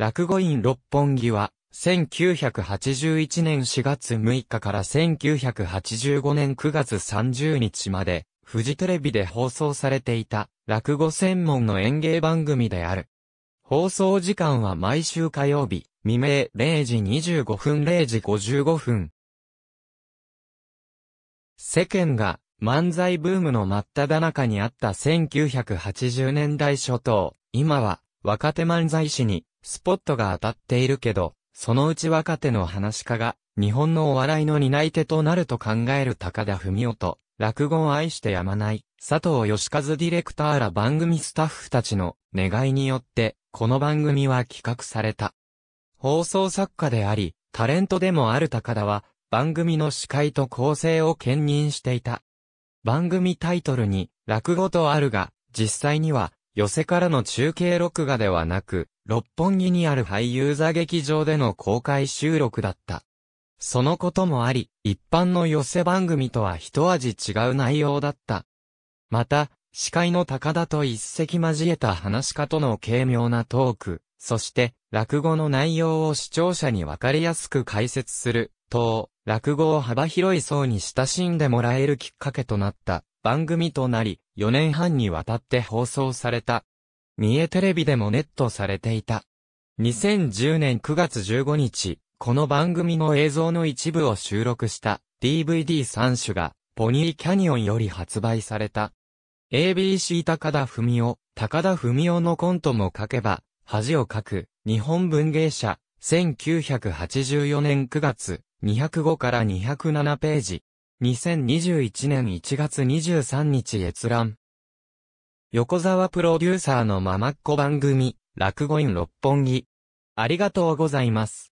落語院六本木は、1981年4月6日から1985年9月30日まで、フジテレビで放送されていた、落語専門の演芸番組である。放送時間は毎週火曜日、未明0時25分0時55分。世間が漫才ブームの真っ只中にあった1980年代初頭、今は若手漫才師にスポットが当たっているけど、そのうち若手の話家が、日本のお笑いの担い手となると考える高田文夫と、落語を愛してやまない、佐藤義和ディレクターら番組スタッフたちの願いによって、この番組は企画された。放送作家であり、タレントでもある高田は、番組の司会と構成を兼任していた。番組タイトルに、落語とあるが、実際には、寄せからの中継録画ではなく、六本木にある俳優座劇場での公開収録だった。そのこともあり、一般の寄せ番組とは一味違う内容だった。また、司会の高田と一席交えた話し方との軽妙なトーク、そして、落語の内容を視聴者にわかりやすく解説する、と、落語を幅広い層に親しんでもらえるきっかけとなった番組となり、4年半にわたって放送された。三重テレビでもネットされていた。2010年9月15日、この番組の映像の一部を収録した DVD3 種が、ポニーキャニオンより発売された。ABC 高田文雄、高田文雄のコントも書けば、恥をかく、日本文芸社、1984年9月、205から207ページ。2021年1月23日閲覧。横沢プロデューサーのママっ子番組、落語院六本木。ありがとうございます。